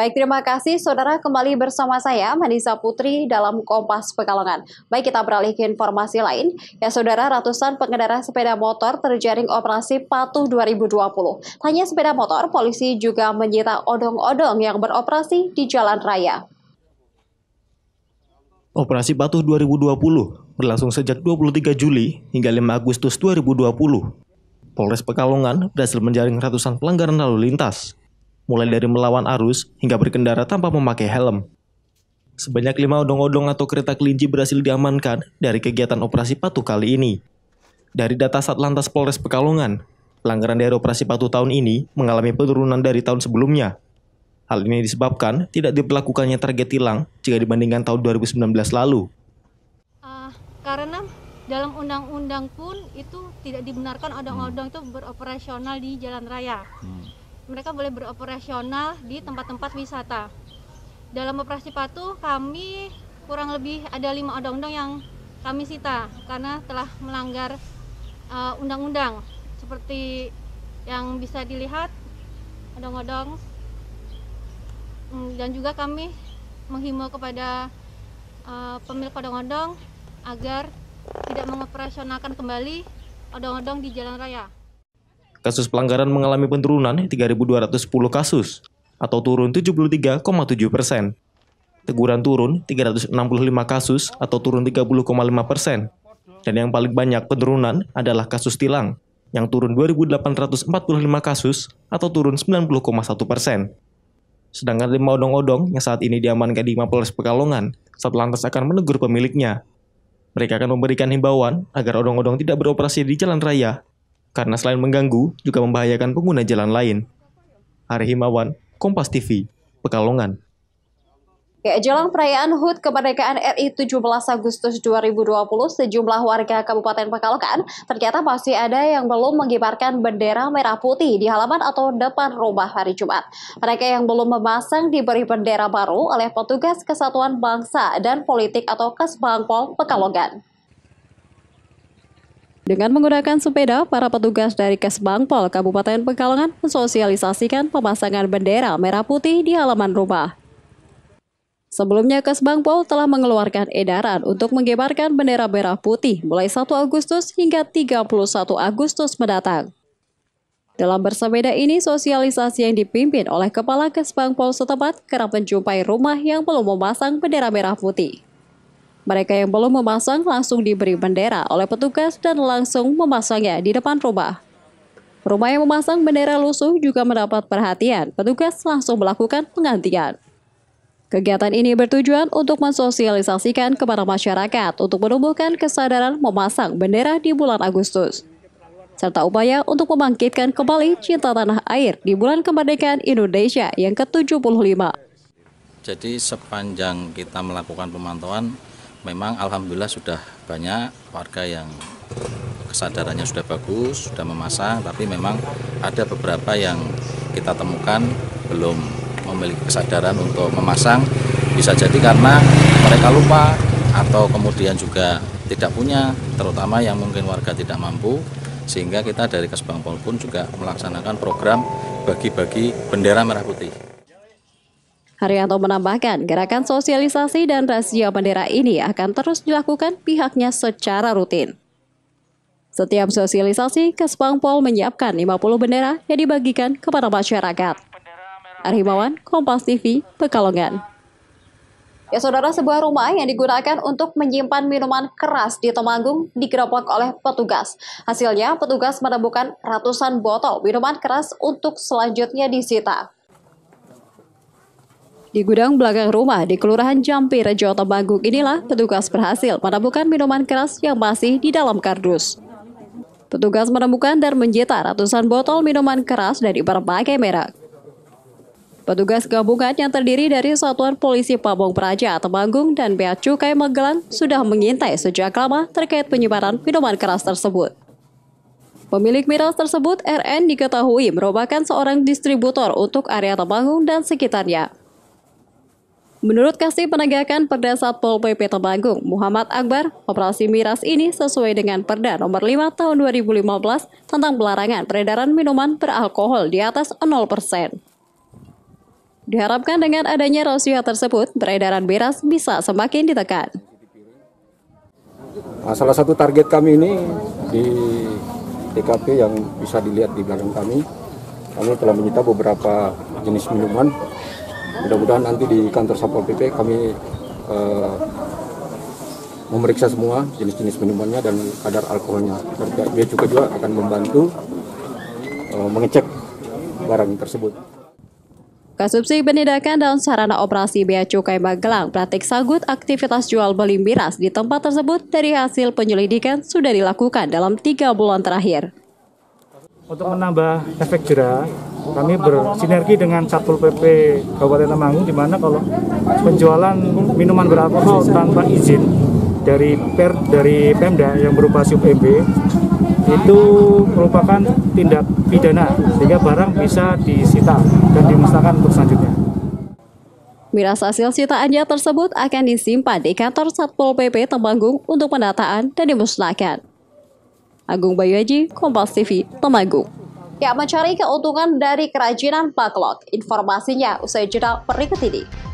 Baik, terima kasih saudara kembali bersama saya Manisa Putri dalam Kompas Pekalongan. Baik, kita beralih ke informasi lain. Ya saudara, ratusan pengendara sepeda motor terjaring operasi patuh 2020. Tanya sepeda motor, polisi juga menyita odong-odong yang beroperasi di jalan raya. Operasi Patuh 2020 berlangsung sejak 23 Juli hingga 5 Agustus 2020. Polres Pekalongan berhasil menjaring ratusan pelanggaran lalu lintas mulai dari melawan arus hingga berkendara tanpa memakai helm. Sebanyak lima odong-odong atau kereta kelinci berhasil diamankan dari kegiatan operasi patuh kali ini. Dari data Satlantas Polres Pekalongan, pelanggaran dari operasi patuh tahun ini mengalami penurunan dari tahun sebelumnya. Hal ini disebabkan tidak diperlakukannya target tilang jika dibandingkan tahun 2019 lalu. Uh, karena dalam undang-undang pun itu tidak dibenarkan hmm. odong-odong itu beroperasional di jalan raya. Hmm mereka boleh beroperasional di tempat-tempat wisata. Dalam operasi patuh kami kurang lebih ada lima odong-odong yang kami sita karena telah melanggar eh, undang-undang uh, seperti yang bisa dilihat odong-odong mm, dan juga kami menghimbau kepada uh, pemilik odong-odong agar tidak mengoperasionalkan kembali odong-odong di jalan raya. Kasus pelanggaran mengalami penurunan 3.210 kasus atau turun 73,7 persen. Teguran turun 365 kasus atau turun 30,5 persen. Dan yang paling banyak penurunan adalah kasus tilang yang turun 2.845 kasus atau turun 90,1 persen. Sedangkan lima odong-odong yang saat ini diamankan di Mapolres Pekalongan, saat lantas akan menegur pemiliknya. Mereka akan memberikan himbauan agar odong-odong tidak beroperasi di jalan raya karena selain mengganggu juga membahayakan pengguna jalan lain. Hari Himawan, Kompas TV, Pekalongan. Ya, jelang perayaan HUT kemerdekaan RI 17 Agustus 2020, sejumlah warga Kabupaten Pekalongan ternyata masih ada yang belum mengibarkan bendera merah putih di halaman atau depan rumah hari Jumat. Mereka yang belum memasang diberi bendera baru oleh petugas Kesatuan Bangsa dan Politik atau Kesbangpol Pekalongan. Dengan menggunakan sepeda, para petugas dari Kesbangpol Kabupaten Pekalongan mensosialisasikan pemasangan bendera merah putih di halaman rumah. Sebelumnya Kesbangpol telah mengeluarkan edaran untuk menggebarkan bendera merah putih mulai 1 Agustus hingga 31 Agustus mendatang. Dalam bersepeda ini, sosialisasi yang dipimpin oleh Kepala Kesbangpol setempat kerap menjumpai rumah yang belum memasang bendera merah putih. Mereka yang belum memasang langsung diberi bendera oleh petugas dan langsung memasangnya di depan rumah. Rumah yang memasang bendera lusuh juga mendapat perhatian. Petugas langsung melakukan penggantian. Kegiatan ini bertujuan untuk mensosialisasikan kepada masyarakat untuk menumbuhkan kesadaran memasang bendera di bulan Agustus, serta upaya untuk membangkitkan kembali cinta tanah air di bulan kemerdekaan Indonesia yang ke-75. Jadi sepanjang kita melakukan pemantauan, memang alhamdulillah sudah banyak warga yang kesadarannya sudah bagus, sudah memasang, tapi memang ada beberapa yang kita temukan belum memiliki kesadaran untuk memasang. Bisa jadi karena mereka lupa atau kemudian juga tidak punya, terutama yang mungkin warga tidak mampu, sehingga kita dari Kesbangpol pun juga melaksanakan program bagi-bagi bendera merah putih. Haryanto menambahkan, gerakan sosialisasi dan razia bendera ini akan terus dilakukan pihaknya secara rutin. Setiap sosialisasi, Kespangpol Pol menyiapkan 50 bendera yang dibagikan kepada masyarakat. Arhimawan, Kompas TV, Pekalongan. Ya saudara, sebuah rumah yang digunakan untuk menyimpan minuman keras di Temanggung digerobok oleh petugas. Hasilnya, petugas menemukan ratusan botol minuman keras untuk selanjutnya disita. Di gudang belakang rumah di Kelurahan Jampi, Rejo Temanggung inilah petugas berhasil menemukan minuman keras yang masih di dalam kardus. Petugas menemukan dan menjeta ratusan botol minuman keras dari berbagai merek. Petugas gabungan yang terdiri dari Satuan Polisi Pabong Praja Temanggung dan Bea Cukai Magelang sudah mengintai sejak lama terkait penyebaran minuman keras tersebut. Pemilik miras tersebut, RN, diketahui merupakan seorang distributor untuk area Temanggung dan sekitarnya. Menurut Kasih Penegakan Perda Satpol PP Temanggung, Muhammad Akbar, operasi miras ini sesuai dengan Perda Nomor 5 Tahun 2015 tentang pelarangan peredaran minuman beralkohol di atas 0%. Diharapkan dengan adanya razia tersebut, peredaran miras bisa semakin ditekan. Nah, salah satu target kami ini di TKP yang bisa dilihat di belakang kami, kami telah menyita beberapa jenis minuman Mudah-mudahan nanti di kantor Satpol PP kami uh, memeriksa semua jenis-jenis minumannya dan kadar alkoholnya. Dia juga juga akan membantu uh, mengecek barang tersebut. Kasubsi Penindakan dan Sarana Operasi Bea Cukai Magelang praktik sagut aktivitas jual beli miras di tempat tersebut dari hasil penyelidikan sudah dilakukan dalam tiga bulan terakhir. Untuk menambah efek jerah, kami bersinergi dengan Satpol PP Kabupaten Temanggung di mana kalau penjualan minuman beralkohol tanpa izin dari per dari Pemda yang berupa SUPMB itu merupakan tindak pidana sehingga barang bisa disita dan dimusnahkan untuk selanjutnya. Miras hasil sitaannya tersebut akan disimpan di kantor Satpol PP Temanggung untuk pendataan dan dimusnahkan. Agung Bayu Haji, Kompas TV, Temanggung. Ya, mencari keuntungan dari kerajinan baklok. Informasinya usai jeda berikut ini.